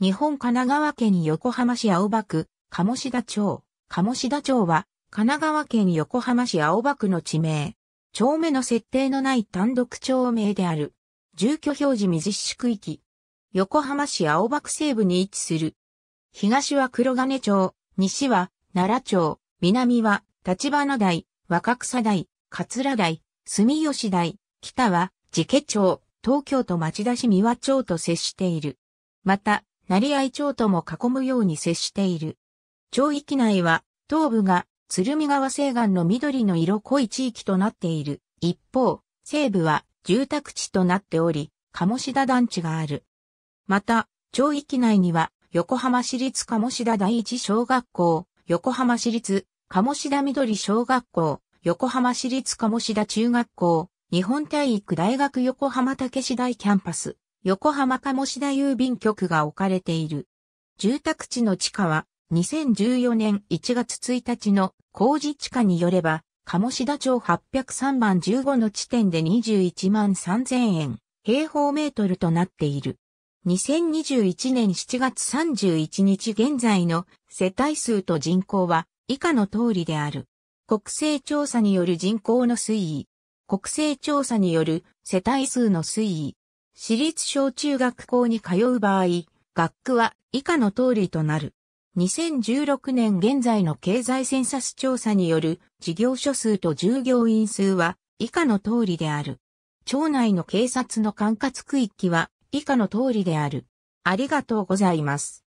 日本神奈川県横浜市青葉区、鴨志田町。鴨志田町は、神奈川県横浜市青葉区の地名。町目の設定のない単独町名である。住居表示未実施区域。横浜市青葉区西部に位置する。東は黒金町、西は奈良町、南は立花台、若草台、桂台、住吉台、北は、寺家町、東京都町田市三和町と接している。また、成合町とも囲むように接している。町域内は、東部が鶴見川西岸の緑の色濃い地域となっている。一方、西部は住宅地となっており、鴨志田団地がある。また、町域内には、横浜市立鴨志田第一小学校、横浜市立鴨志田緑小学校、横浜市立鴨志田中学校、日本体育大学横浜竹志大キャンパス、横浜鴨志田郵便局が置かれている。住宅地の地価は2014年1月1日の工事地価によれば、鴨志田町803番15の地点で21万3000円平方メートルとなっている。2021年7月31日現在の世帯数と人口は以下の通りである。国勢調査による人口の推移。国勢調査による世帯数の推移。私立小中学校に通う場合、学区は以下の通りとなる。2016年現在の経済センサス調査による事業所数と従業員数は以下の通りである。町内の警察の管轄区域は以下の通りである。ありがとうございます。